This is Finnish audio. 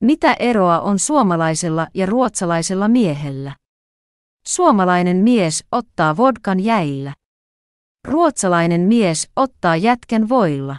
Mitä eroa on suomalaisella ja ruotsalaisella miehellä? Suomalainen mies ottaa vodkan jäillä. Ruotsalainen mies ottaa jätken voilla.